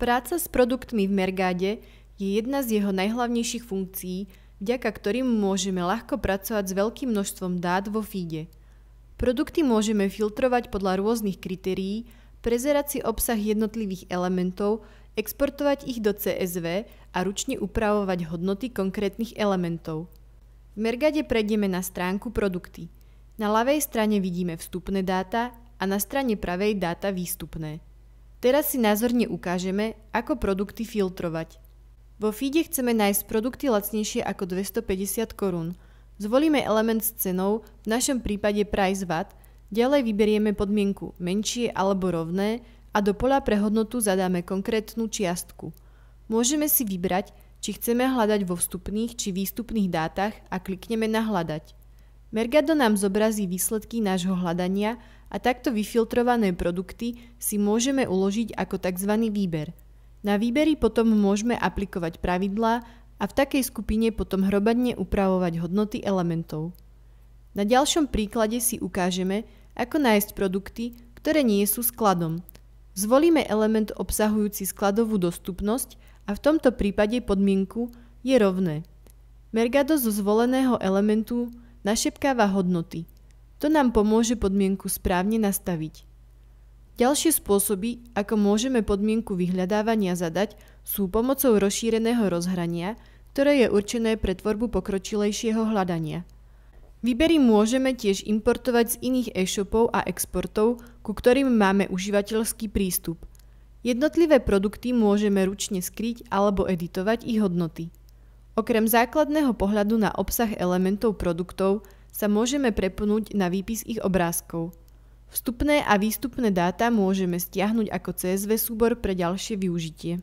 Práca s produktmi v Mergáde je jedna z jeho najhlavnejších funkcií, vďaka ktorým môžeme ľahko pracovať s veľkým množstvom dát vo feede. Produkty môžeme filtrovať podľa rôznych kritérií, prezerať si obsah jednotlivých elementov, exportovať ich do CSV a ručne upravovať hodnoty konkrétnych elementov. V Mergade prejdeme na stránku Produkty. Na ľavej strane vidíme vstupné dáta a na strane pravej dáta výstupné. Teraz si názorne ukážeme, ako produkty filtrovať. Vo feede chceme nájsť produkty lacnejšie ako 250 korún. Zvolíme element s cenou, v našom prípade price VAT, ďalej vyberieme podmienku menšie alebo rovné a do pola pre hodnotu zadáme konkrétnu čiastku. Môžeme si vybrať, či chceme hľadať vo vstupných či výstupných dátach a klikneme na hľadať. Mergado nám zobrazí výsledky nášho hľadania a takto vyfiltrované produkty si môžeme uložiť ako tzv. výber. Na výbery potom môžeme aplikovať pravidlá a v takej skupine potom hrobadne upravovať hodnoty elementov. Na ďalšom príklade si ukážeme, ako nájsť produkty, ktoré nie sú skladom. Zvolíme element obsahujúci skladovú dostupnosť a v tomto prípade podmienku je rovné. Mergado zo zvoleného elementu našepkáva hodnoty, to nám pomôže podmienku správne nastaviť. Ďalšie spôsoby, ako môžeme podmienku vyhľadávania zadať, sú pomocou rozšíreného rozhrania, ktoré je určené pre tvorbu pokročilejšieho hľadania. Výbery môžeme tiež importovať z iných e-shopov a exportov, ku ktorým máme užívateľský prístup. Jednotlivé produkty môžeme ručne skryť alebo editovať ich hodnoty. Okrem základného pohľadu na obsah elementov produktov, sa môžeme prepnúť na výpis ich obrázkov. Vstupné a výstupné dáta môžeme stiahnuť ako CSV súbor pre ďalšie využitie.